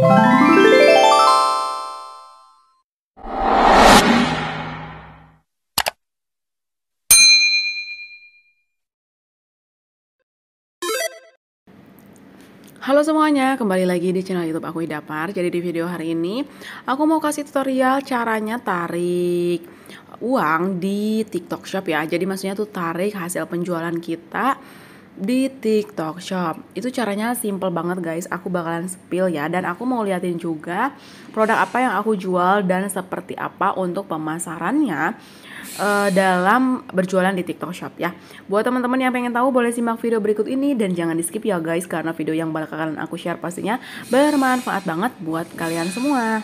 Halo semuanya, kembali lagi di channel YouTube aku Idapar. Jadi di video hari ini aku mau kasih tutorial caranya tarik uang di TikTok Shop ya. Jadi maksudnya tuh tarik hasil penjualan kita di TikTok Shop. Itu caranya simple banget guys, aku bakalan spill ya dan aku mau liatin juga produk apa yang aku jual dan seperti apa untuk pemasarannya uh, dalam berjualan di TikTok Shop ya. Buat teman-teman yang pengen tahu boleh simak video berikut ini dan jangan di skip ya guys karena video yang bakalan aku share pastinya bermanfaat banget buat kalian semua.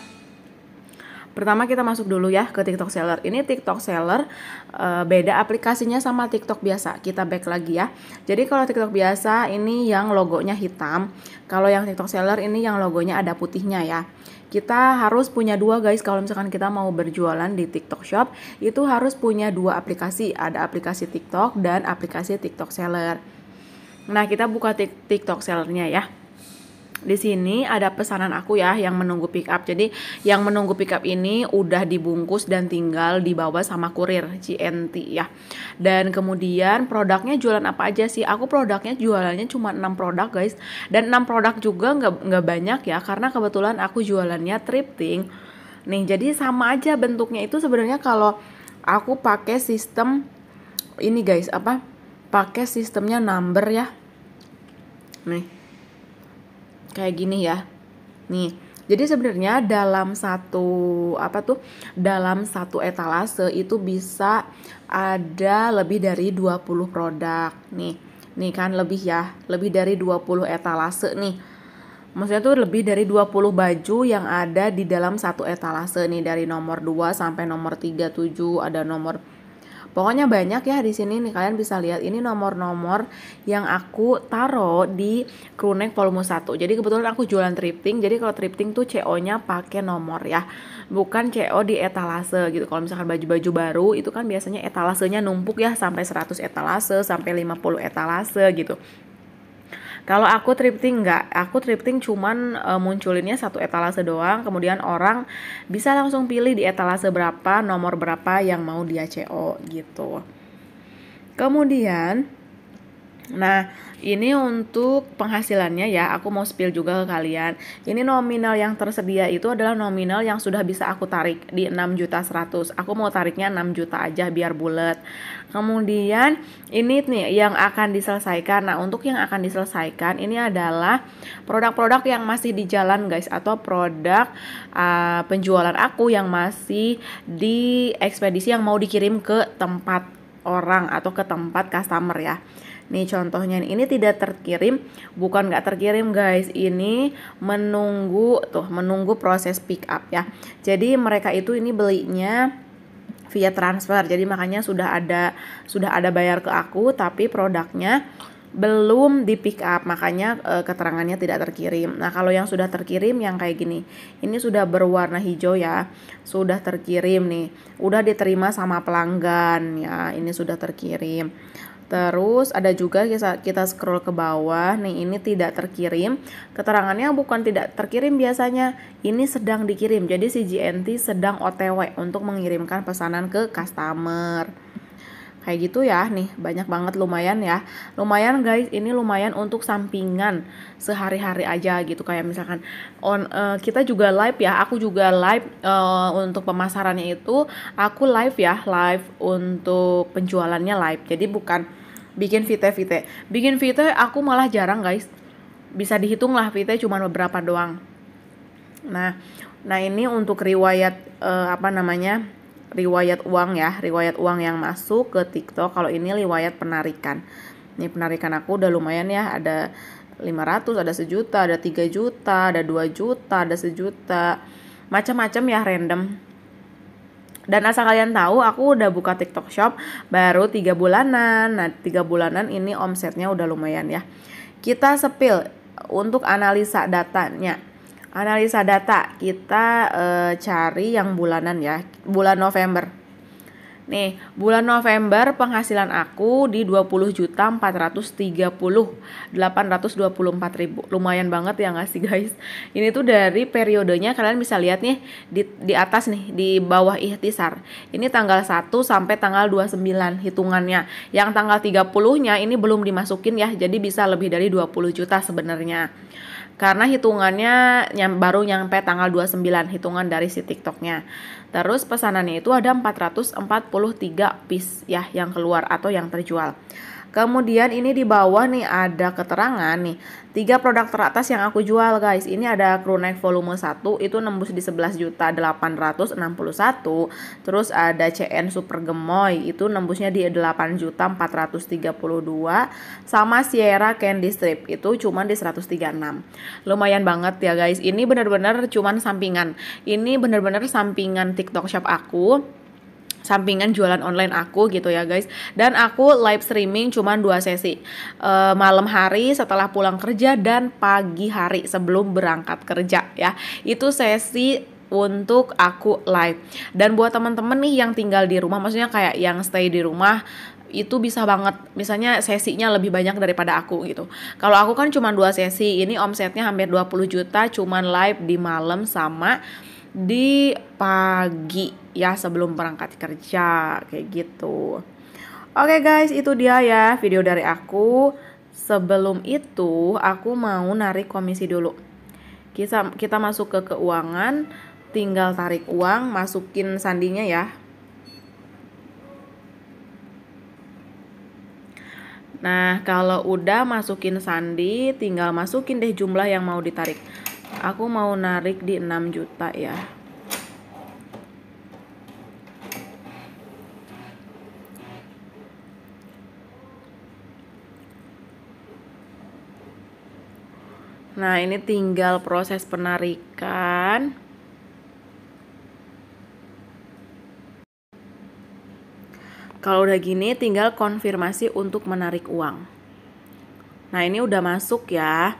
Pertama kita masuk dulu ya ke TikTok Seller. Ini TikTok Seller uh, beda aplikasinya sama TikTok biasa. Kita back lagi ya. Jadi kalau TikTok biasa ini yang logonya hitam, kalau yang TikTok Seller ini yang logonya ada putihnya ya. Kita harus punya dua guys kalau misalkan kita mau berjualan di TikTok Shop itu harus punya dua aplikasi. Ada aplikasi TikTok dan aplikasi TikTok Seller. Nah, kita buka TikTok sellernya ya di sini ada pesanan aku ya yang menunggu pick up. Jadi yang menunggu pick up ini udah dibungkus dan tinggal dibawa sama kurir GNT ya. Dan kemudian produknya jualan apa aja sih? Aku produknya jualannya cuma 6 produk guys. Dan 6 produk juga nggak nggak banyak ya karena kebetulan aku jualannya tripting. Nih, jadi sama aja bentuknya itu sebenarnya kalau aku pakai sistem ini guys, apa? Pakai sistemnya number ya. Nih kayak gini ya nih jadi sebenarnya dalam satu apa tuh dalam satu etalase itu bisa ada lebih dari 20 produk nih. Nih kan lebih ya, lebih dari 20 etalase nih. Maksudnya tuh lebih dari 20 baju yang ada di dalam satu etalase nih dari nomor 2 sampai nomor 37 ada nomor Pokoknya banyak ya di sini nih kalian bisa lihat ini nomor-nomor yang aku taruh di Krunek volume 1. Jadi kebetulan aku jualan tripping, Jadi kalau tripping tuh CO-nya pakai nomor ya. Bukan CO di etalase gitu. Kalau misalkan baju-baju baru itu kan biasanya etalasenya numpuk ya sampai 100 etalase, sampai 50 etalase gitu. Kalau aku thrifting nggak, aku thrifting cuman uh, munculinnya satu etalase doang, kemudian orang bisa langsung pilih di etalase berapa, nomor berapa yang mau dia CO gitu. Kemudian Nah, ini untuk penghasilannya ya, aku mau spill juga ke kalian. Ini nominal yang tersedia itu adalah nominal yang sudah bisa aku tarik di 6 juta 100. Aku mau tariknya 6 juta aja biar bulat. Kemudian ini nih yang akan diselesaikan. Nah, untuk yang akan diselesaikan ini adalah produk-produk yang masih di jalan, guys, atau produk uh, penjualan aku yang masih di ekspedisi yang mau dikirim ke tempat orang atau ke tempat customer ya. Nih contohnya ini tidak terkirim, bukan nggak terkirim guys. Ini menunggu tuh menunggu proses pick up ya. Jadi mereka itu ini belinya via transfer. Jadi makanya sudah ada sudah ada bayar ke aku tapi produknya belum di pick up makanya e, keterangannya tidak terkirim. Nah, kalau yang sudah terkirim yang kayak gini. Ini sudah berwarna hijau ya. Sudah terkirim nih. Udah diterima sama pelanggan ya. Ini sudah terkirim. Terus ada juga kita scroll ke bawah, nih ini tidak terkirim. Keterangannya bukan tidak terkirim biasanya, ini sedang dikirim. Jadi si GNT sedang OTW untuk mengirimkan pesanan ke customer kayak gitu ya nih banyak banget lumayan ya lumayan guys ini lumayan untuk sampingan sehari-hari aja gitu kayak misalkan on uh, kita juga live ya aku juga live uh, untuk pemasarannya itu aku live ya live untuk penjualannya live jadi bukan bikin vite-vite bikin vite aku malah jarang guys bisa dihitung lah vite cuma beberapa doang nah nah ini untuk riwayat uh, apa namanya riwayat uang ya, riwayat uang yang masuk ke TikTok. Kalau ini riwayat penarikan. Ini penarikan aku udah lumayan ya, ada 500, ada sejuta, ada 3 juta, ada 2 juta, ada sejuta. Macam-macam ya random. Dan asal kalian tahu, aku udah buka TikTok Shop baru 3 bulanan. Nah, 3 bulanan ini omsetnya udah lumayan ya. Kita sepil untuk analisa datanya analisa data kita e, cari yang bulanan ya bulan November nih bulan November penghasilan aku di 20 juta 430 824 ribu lumayan banget ya ngasih guys ini tuh dari periodenya kalian bisa lihat nih di, di atas nih di bawah ikhtisar ini tanggal 1 sampai tanggal 29 hitungannya yang tanggal 30 nya ini belum dimasukin ya jadi bisa lebih dari 20 juta sebenarnya karena hitungannya yang baru nyampe tanggal 29 hitungan dari si TikToknya. Terus pesanannya itu ada 443 piece ya yang keluar atau yang terjual. Kemudian ini di bawah nih ada keterangan nih tiga produk teratas yang aku jual guys. Ini ada crew volume 1 itu nembus di 11 juta 861. Terus ada CN Super Gemoy itu nembusnya di 8 juta 432 sama Sierra Candy Strip itu cuma di 136. Lumayan banget ya guys. Ini benar-benar cuman sampingan. Ini benar-benar sampingan TikTok Shop aku sampingan jualan online aku gitu ya guys dan aku live streaming cuma dua sesi e, malam hari setelah pulang kerja dan pagi hari sebelum berangkat kerja ya itu sesi untuk aku live. Dan buat teman-teman nih yang tinggal di rumah, maksudnya kayak yang stay di rumah itu bisa banget misalnya sesinya lebih banyak daripada aku gitu kalau aku kan cuma dua sesi ini omsetnya hampir 20 juta cuman live di malam sama di pagi ya sebelum berangkat kerja kayak gitu. Oke okay guys, itu dia ya video dari aku. Sebelum itu, aku mau narik komisi dulu. Kita kita masuk ke keuangan, tinggal tarik uang, masukin sandinya ya. Nah, kalau udah masukin sandi, tinggal masukin deh jumlah yang mau ditarik aku mau narik di 6 juta ya Nah ini tinggal proses penarikan Kalau udah gini tinggal konfirmasi untuk menarik uang Nah ini udah masuk ya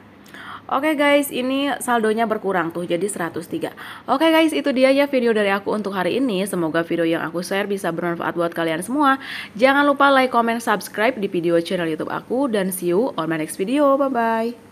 Oke okay guys, ini saldonya berkurang tuh jadi 103. Oke okay guys, itu dia ya video dari aku untuk hari ini. Semoga video yang aku share bisa bermanfaat buat kalian semua. Jangan lupa like, comment, subscribe di video channel YouTube aku dan see you on my next video. Bye bye.